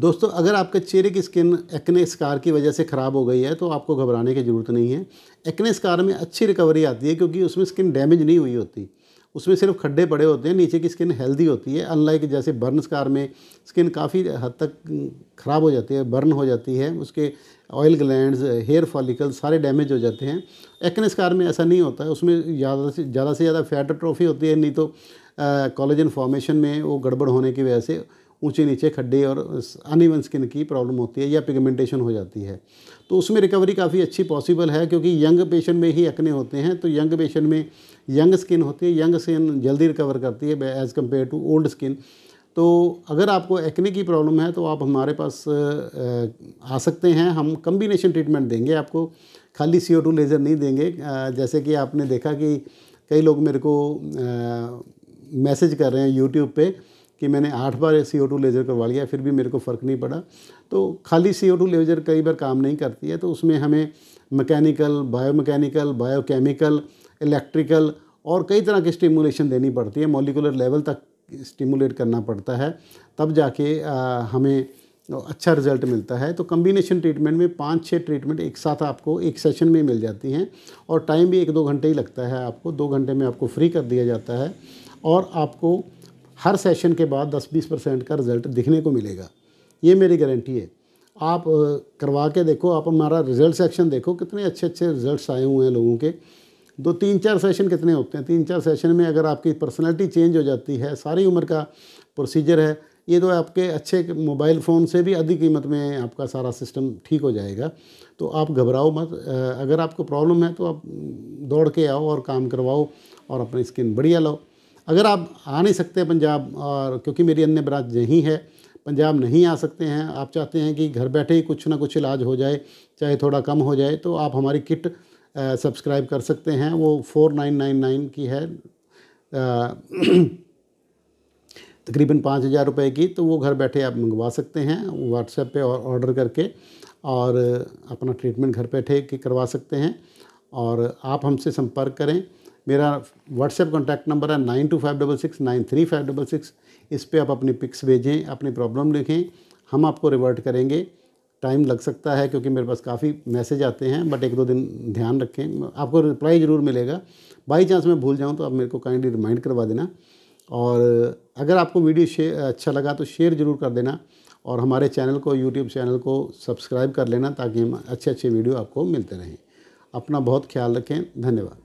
दोस्तों अगर आपके चेहरे की स्किन एक्ने स्कार की वजह से ख़राब हो गई है तो आपको घबराने की ज़रूरत नहीं है एक्ने स्कार में अच्छी रिकवरी आती है क्योंकि उसमें स्किन डैमेज नहीं हुई होती उसमें सिर्फ खड्डे पड़े होते हैं नीचे की स्किन हेल्दी होती है अनलाइक जैसे बर्न स्कार में स्किन काफ़ी हद तक ख़राब हो जाती है बर्न हो जाती है उसके ऑयल ग्लैंड हेयर फॉलिकल सारे डैमेज हो जाते हैं एक्ने स्कार में ऐसा नहीं होता है उसमें ज़्यादा से ज़्यादा से ज़्यादा फैट ट्रॉफी होती है नहीं तो कॉलेजन फॉर्मेशन में वो गड़बड़ होने की वजह से ऊंचे नीचे खड्डे और अनइवन स्किन की प्रॉब्लम होती है या पिगमेंटेशन हो जाती है तो उसमें रिकवरी काफ़ी अच्छी पॉसिबल है क्योंकि यंग पेशेंट में ही एक्ने होते हैं तो यंग पेशेंट में यंग स्किन होती है यंग स्किन जल्दी रिकवर करती है as compare to old skin तो अगर आपको एक्ने की प्रॉब्लम है तो आप हमारे पास आ सकते हैं हम कम्बिनेशन ट्रीटमेंट देंगे आपको खाली सी लेज़र नहीं देंगे जैसे कि आपने देखा कि कई लोग मेरे को मैसेज कर रहे हैं यूट्यूब पे कि मैंने आठ बार सी ओ टू लेज़र करवा लिया फिर भी मेरे को फ़र्क नहीं पड़ा तो खाली सी ओ टू लेज़र कई बार काम नहीं करती है तो उसमें हमें मैकेनिकल बायो केमिकल इलेक्ट्रिकल और कई तरह की स्टिमुलेशन देनी पड़ती है मोलिकुलर लेवल तक स्टिमुलेट करना पड़ता है तब जाके आ, हमें अच्छा रिजल्ट मिलता है तो कम्बिनेशन ट्रीटमेंट में पाँच छः ट्रीटमेंट एक साथ आपको एक सेशन में मिल जाती हैं और टाइम भी एक दो घंटे ही लगता है आपको दो घंटे में आपको फ्री कर दिया जाता है और आपको हर सेशन के बाद 10-20 परसेंट का रिज़ल्ट दिखने को मिलेगा ये मेरी गारंटी है आप करवा के देखो आप हमारा रिज़ल्ट सेक्शन देखो कितने अच्छे अच्छे रिज़ल्ट आए हुए हैं लोगों के दो तीन चार सेशन कितने होते हैं तीन चार सेशन में अगर आपकी पर्सनैलिटी चेंज हो जाती है सारी उम्र का प्रोसीजर है ये तो आपके अच्छे मोबाइल फ़ोन से भी अधिक कीमत में आपका सारा सिस्टम ठीक हो जाएगा तो आप घबराओ मत अगर आपको प्रॉब्लम है तो आप दौड़ के आओ और काम करवाओ और अपनी स्किन बढ़िया लाओ अगर आप आ नहीं सकते पंजाब और क्योंकि मेरी अन्य ब्रांच नहीं है पंजाब नहीं आ सकते हैं आप चाहते हैं कि घर बैठे ही कुछ ना कुछ इलाज हो जाए चाहे थोड़ा कम हो जाए तो आप हमारी किट सब्सक्राइब कर सकते हैं वो फोर नाइन नाइन नाइन की है तकरीबन पाँच हज़ार रुपये की तो वो घर बैठे आप मंगवा सकते हैं व्हाट्सएप पे ऑर्डर करके और अपना ट्रीटमेंट घर बैठे के करवा सकते हैं और आप हमसे संपर्क करें मेरा व्हाट्सएप कॉन्टैक्ट नंबर है nine two five double six nine three five double six इस पर आप अपनी पिक्स भेजें अपनी प्रॉब्लम लिखें हम आपको रिवर्ट करेंगे टाइम लग सकता है क्योंकि मेरे पास काफ़ी मैसेज आते हैं बट एक दो दिन ध्यान रखें आपको रिप्लाई ज़रूर मिलेगा बाई चांस मैं भूल जाऊँ तो आप मेरे को काइंडली रिमाइंड करवा देना और अगर आपको वीडियो शेयर अच्छा लगा तो शेयर ज़रूर कर देना और हमारे चैनल को यूट्यूब चैनल को सब्सक्राइब कर लेना ताकि हम अच्छे अच्छे वीडियो आपको मिलते रहें अपना बहुत ख्याल रखें धन्यवाद